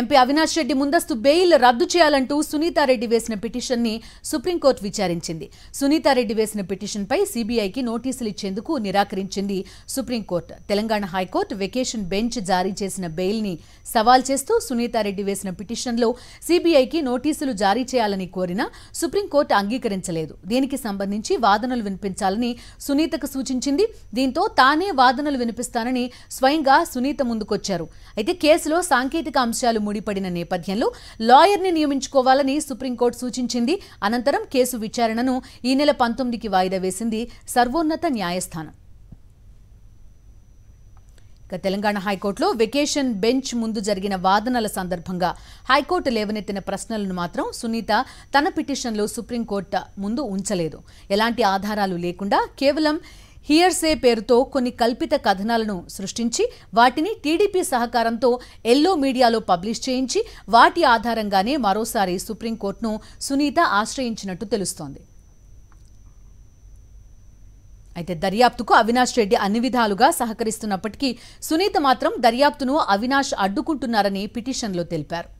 MP Avinash Reddy ముందస్తు bail రద్దు చేయాలంటూ సునీతారెడ్డి వేసిన పిటిషన్ ని సుప్రీంకోర్టు విచారించింది సునీతారెడ్డి వేసిన పిటిషన్పై సీబీఐకి నోటీసులు ఇచ్చేందుకు నిరాకరించింది supreme court Telangana high court vacation bench జారీ చేసిన బెయిల్ ని సవాల్ చేస్తూ సునీతారెడ్డి వేసిన పిటిషన్లో సీబీఐకి నోటీసులు జారీ చేయాలని కోరిన సుప్రీంకోర్టు అంగీకరించలేదు దీనికి సంబంధించి వాదనలు వినిపించాలని సునీతకు సూచించింది దీంతో తానే వాదనలు వినిపిస్తానని స్వయంగా సునీత ముందుకొచ్చారు అయితే కేసులో సాంకేతిక అంశాలు ముడిపడిన నేపథ్యంలో లాయర్ని నియమించుకోవాలని సుప్రీంకోర్టు సూచించింది అనంతరం కేసు విచారణను ఈ నెల పంతొమ్మిదికి వాయిదా వేసింది సర్వోన్నత న్యాయస్థానం ఇక తెలంగాణ హైకోర్టులో వెకేషన్ బెంచ్ ముందు జరిగిన వాదనల సందర్భంగా హైకోర్టు లేవనెత్తిన ప్రశ్నలను మాత్రం సునీత తన పిటిషన్లో సుప్రీంకోర్టు ముందు ఉంచలేదు ఎలాంటి ఆధారాలు లేకుండా కేవలం హియర్సే పేరుతో కొన్ని కల్పిత కథనాలను సృష్టించి వాటిని టీడీపీ సహకారంతో ఎల్లో మీడియాలో పబ్లిష్ చేయించి వాటి ఆధారంగానే మరోసారి సుప్రీంకోర్టును సునీత ఆశ్రయించినట్టు తెలుస్తోంది అయితే దర్యాప్తుకు అవినాష్ రెడ్డి అన్ని విధాలుగా సహకరిస్తున్నప్పటికీ సునీత మాత్రం దర్యాప్తును అవినాష్ అడ్డుకుంటున్నారని పిటిషన్లో తెలిపారు